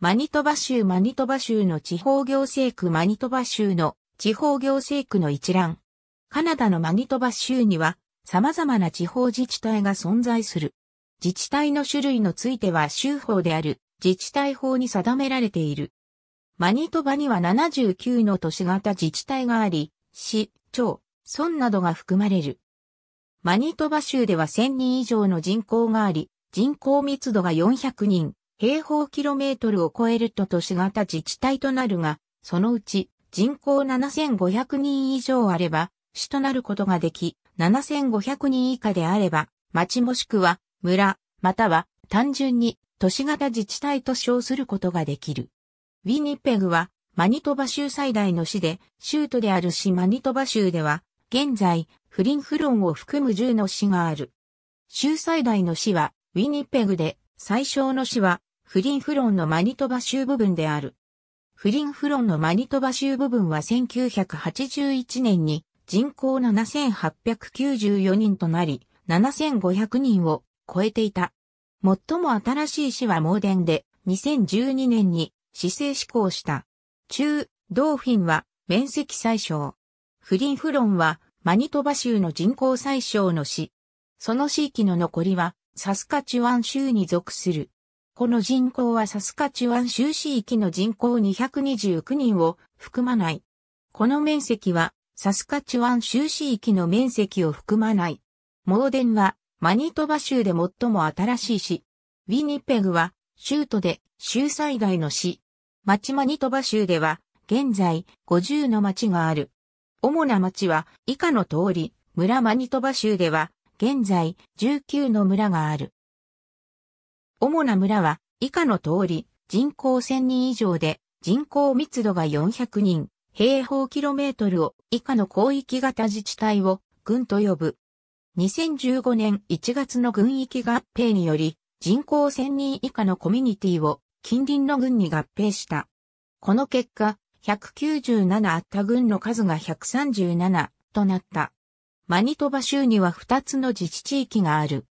マニトバ州マニトバ州の地方行政区マニトバ州の地方行政区の一覧。カナダのマニトバ州には様々な地方自治体が存在する。自治体の種類のついては州法である自治体法に定められている。マニトバには79の都市型自治体があり、市、町、村などが含まれる。マニトバ州では1000人以上の人口があり、人口密度が400人、平方キロメートルを超えると都市型自治体となるが、そのうち人口7500人以上あれば、市となることができ、7500人以下であれば、町もしくは村、または単純に都市型自治体と称することができる。ウィニペグはマニトバ州最大の市で、州都である市マニトバ州では、現在、フリンフロンを含む10の市がある。州最大の市はウィニペグで、最小の市はフリンフロンのマニトバ州部分である。フリンフロンのマニトバ州部分は1981年に人口7894人となり、7500人を超えていた。最も新しい市はモーデンで2012年に市政施行した。中、ドーフィンは面積最小。フリンフロンはマニトバ州の人口最小の市。その地域の残りはサスカチュワン州に属する。この人口はサスカチュアン州市域の人口229人を含まない。この面積はサスカチュアン州市域の面積を含まない。モーデンはマニトバ州で最も新しい市。ウィニペグは州都で州最大の市。町マニトバ州では現在50の町がある。主な町は以下の通り、村マニトバ州では現在19の村がある。主な村は以下の通り、人口1000人以上で人口密度が400人、平方キロメートルを以下の広域型自治体を軍と呼ぶ。2015年1月の軍域合併により人口1000人以下のコミュニティを近隣の軍に合併した。この結果、197あった軍の数が137となった。マニトバ州には2つの自治地域がある。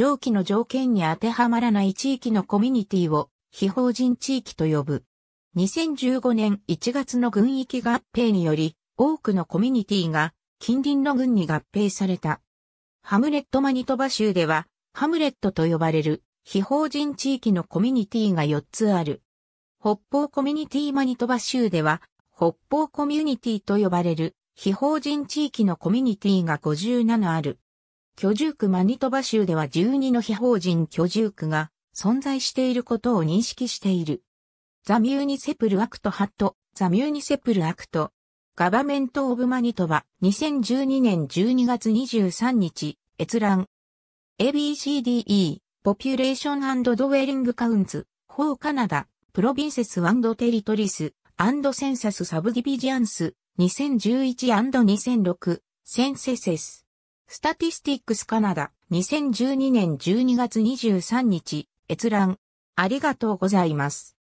上記の条件に当てはまらない地域のコミュニティを非法人地域と呼ぶ。2015年1月の軍域合併により、多くのコミュニティが近隣の軍に合併された。ハムレットマニトバ州では、ハムレットと呼ばれる非法人地域のコミュニティが4つある。北方コミュニティマニトバ州では、北方コミュニティと呼ばれる非法人地域のコミュニティが57ある。居住区マニトバ州では12の非法人居住区が存在していることを認識している。ザ・ミューニセプル・アクト・ハット、ザ・ミューニセプル・アクト、ガバメント・オブ・マニトバ、2012年12月23日、閲覧。ABCDE、ポピュレーションドウェリング・カウンズ、ー・カナダ、プロビンセステリトリス、アンドセンサス・サブディビジアンス、2011&2006、センセセス。スタティスティックスカナダ、2012年12月23日、閲覧。ありがとうございます。